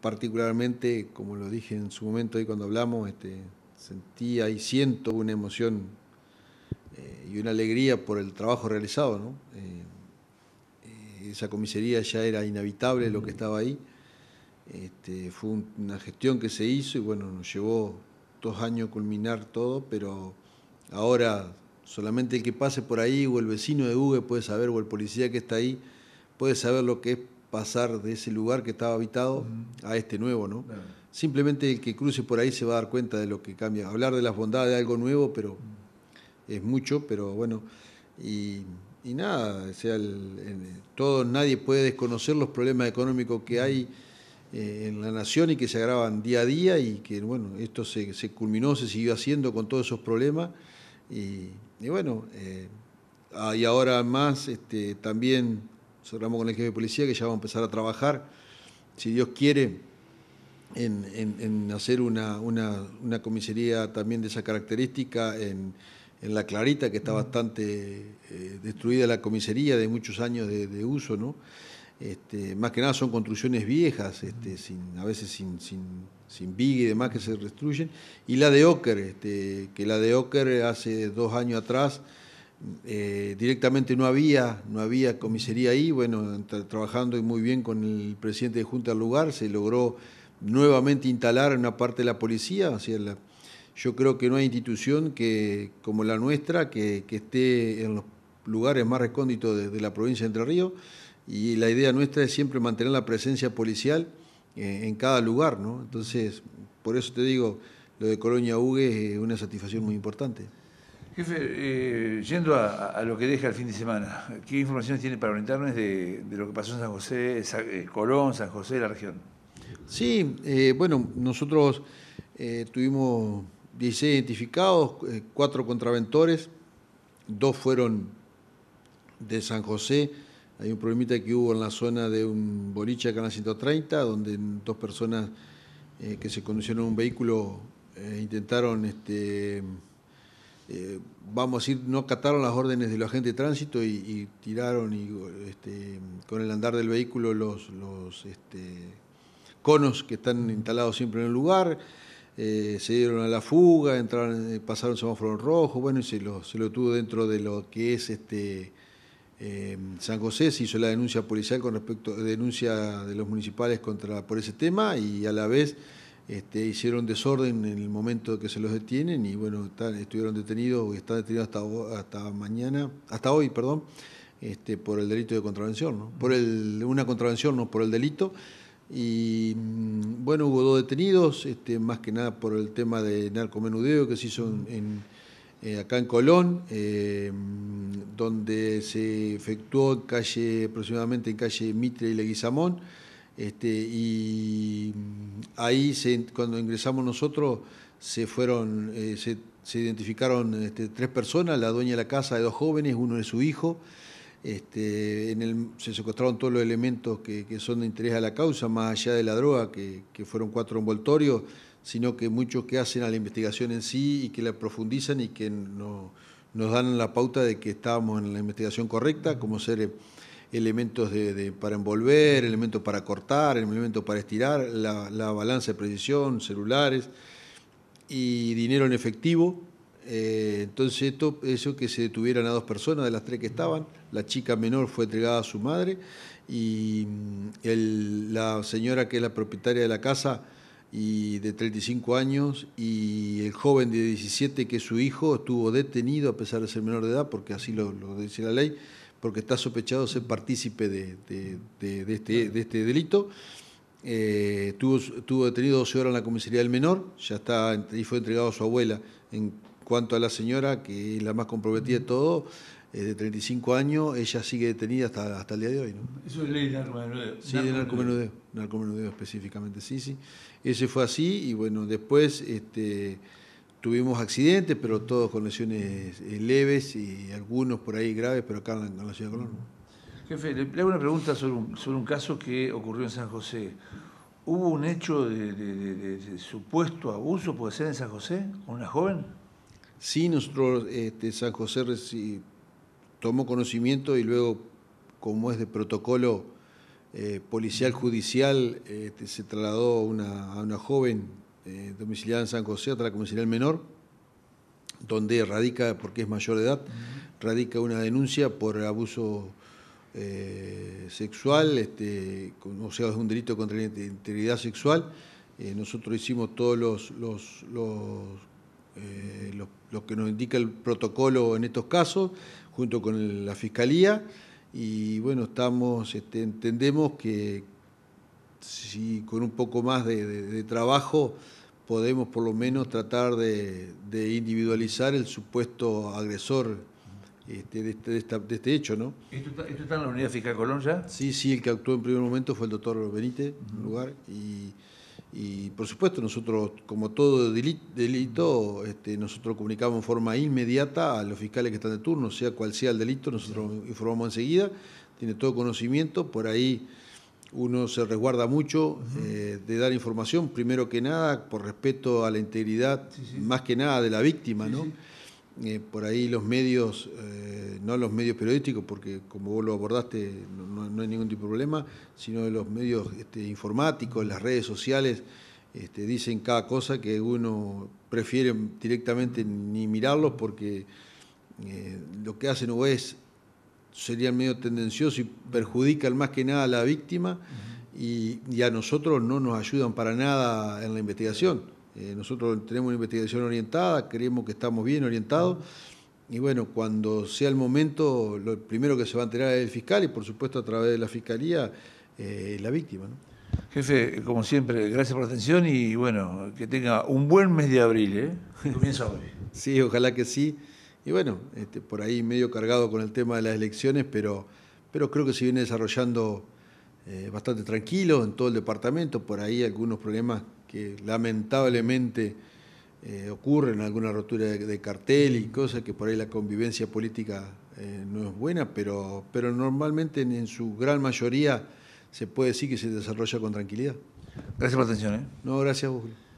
particularmente, como lo dije en su momento ahí cuando hablamos, este, sentía y siento una emoción eh, y una alegría por el trabajo realizado. Eh, eh, esa comisaría ya era inhabitable lo que estaba ahí. Este, fue una gestión que se hizo y bueno, nos llevó dos años culminar todo, pero ahora solamente el que pase por ahí o el vecino de Uge puede saber o el policía que está ahí puede saber lo que es pasar de ese lugar que estaba habitado a este nuevo, ¿no? Simplemente el que cruce por ahí se va a dar cuenta de lo que cambia. Hablar de las bondades de algo nuevo, pero es mucho, pero bueno. Y, nada, o sea, todo, nadie puede desconocer los problemas económicos que hay eh, en la nación y que se agravan día a día y que, bueno, esto se, culminó, se siguió haciendo con todos esos problemas. Y, bueno, eh, hay ahora más este, también nosotros con el jefe de policía que ya va a empezar a trabajar, si Dios quiere, en, hacer una, una, comisaría también de esa característica en, La Clarita, que está bastante eh, destruida la comisaría de muchos años de, uso, ¿no? Este, más que nada son construcciones viejas, este, a veces sin, sin, y demás que se destruyen. Y la de Oker, este, que la de Oker hace dos años atrás eh, directamente no había, no había comisaría ahí, bueno, trabajando muy bien con el presidente de Junta del lugar, se logró nuevamente instalar una parte de la policía, yo creo que no hay institución que, como la nuestra que, esté en los lugares más recónditos de, la provincia de Entre Ríos y la idea nuestra es siempre mantener la presencia policial eh, en cada lugar, ¿no? Entonces, por eso te digo, lo de Colonia Ugue es una satisfacción muy importante. Jefe, eh, yendo a, lo que deja el fin de semana, ¿qué informaciones tiene para orientarnos de, lo que pasó en San José, eh, Colón, San José, la región? Sí, eh, bueno, nosotros tuvimos 16 identificados, 4 contraventores, dos fueron de San José. Hay un problemita que hubo en la zona de un boliche acá en la 130, donde dos personas que se conducieron en un vehículo intentaron... Este, eh, vamos a decir, no acataron las órdenes del agente de tránsito y, tiraron y, este, con el andar del vehículo los, los este, conos que están instalados siempre en el lugar. Eh, se dieron a la fuga, entraron, eh, pasaron semáforo rojo, bueno, y se lo, se lo tuvo dentro de lo que es este em, San José, se hizo la denuncia policial con respecto, denuncia de los municipales contra por ese tema, y a la vez este, hicieron desorden en el momento que se los detienen y bueno, estuvieron detenidos y están detenidos hasta, mañana, hasta hoy, perdón, este, por el delito de contravención, por una contravención, no por el delito. Y mm, bueno, hubo dos detenidos, este, más que nada por el tema de narcomenudeo que se hizo eh, acá en Colón, eh, mm, donde se efectuó calle, aproximadamente en calle Mitre y Leguizamón este, y mm, ahí, cuando ingresamos nosotros, se fueron, eh, se, identificaron este, tres personas, la dueña de la casa de dos jóvenes, uno de su hijo. Este, se secuestraron todos los elementos que, son de interés a la causa, más allá de la droga, que, fueron cuatro envoltorios, sino que muchos que hacen a la investigación en sí y que la profundizan y que no, nos dan la pauta de que estábamos en la investigación correcta, como ser elementos para envolver, elementos para cortar, elementos para estirar, la, balanza de precisión, celulares y dinero en efectivo. Eh, entonces esto eso que se detuvieran a dos personas de las tres que estaban, la chica menor fue entregada a su madre y mm, la señora que es la propietaria de la casa y de 35 años y el joven de 17 que es su hijo estuvo detenido a pesar de ser menor de edad porque así lo dice la ley porque está sospechado de ser este, partícipe de, este, delito. Estuvo eh, tuvo, detenido 12 horas en la comisaría del menor, ya está y fue entregado a su abuela. En cuanto a la señora, que es la más comprometida de todo, de 35 años, ella sigue detenida hasta, el día de hoy. Eso es ley de narcomenudeo. Sí, de narcomenudeo, narcomenudeo específicamente, sí, sí. Ese fue así y bueno, después... Este, tuvimos accidentes, pero todos con lesiones eh, leves y algunos por ahí graves, pero acá en la, ciudad de Colón. Jefe, le, hago una pregunta sobre un, caso que ocurrió en San José. ¿Hubo un hecho de, supuesto abuso, puede ser, en San José, con una joven? Sí, nosotros, este, San José tomó conocimiento y luego, como es de protocolo eh, policial judicial, este, se trasladó una, a una joven eh, domiciliada en San José otra la el menor, donde radica, porque es mayor de edad, radica una denuncia por abuso eh, sexual, este, o sea, es un delito contra la integridad sexual. Eh, nosotros hicimos todos los, los, los, los, que nos indica el protocolo en estos casos, junto con la Fiscalía, y bueno, estamos, este, entendemos que, si con un poco más de, trabajo podemos por lo menos tratar de, individualizar el supuesto agresor este, este, de, este, hecho, ¿no? ¿Esto está, en la unidad fiscal Colón ya? Sí, sí, el que actuó en primer momento fue el doctor Benítez, en lugar, y, y, por supuesto nosotros, como todo delito, este, nosotros comunicamos de forma inmediata a los fiscales que están de turno, sea cual sea el delito, nosotros informamos enseguida, tiene todo conocimiento, por ahí uno se resguarda mucho eh, de dar información, primero que nada, por respeto a la integridad, más que nada de la víctima, ¿no? Eh, por ahí los medios, eh, no los medios periodísticos, porque como vos lo abordaste, no, hay ningún tipo de problema, sino de los medios este, informáticos, las redes sociales, este, dicen cada cosa que uno prefiere directamente ni mirarlos porque lo que hacen o es serían medio tendencioso y perjudican más que nada a la víctima y, a nosotros no nos ayudan para nada en la investigación. Eh, nosotros tenemos una investigación orientada, creemos que estamos bien orientados y bueno, cuando sea el momento, lo primero que se va a enterar es el fiscal y por supuesto a través de la fiscalía eh, la víctima. Jefe, como siempre, gracias por la atención y bueno, que tenga un buen mes de abril. ¿eh? Comienza hoy. Sí, ojalá que sí y bueno, este, por ahí medio cargado con el tema de las elecciones, pero, pero creo que se viene desarrollando eh, bastante tranquilo en todo el departamento, por ahí algunos problemas que lamentablemente eh, ocurren, alguna rotura de, cartel y cosas que por ahí la convivencia política eh, no es buena, pero, pero normalmente en, su gran mayoría se puede decir que se desarrolla con tranquilidad. Gracias por la atención. No, gracias, vos.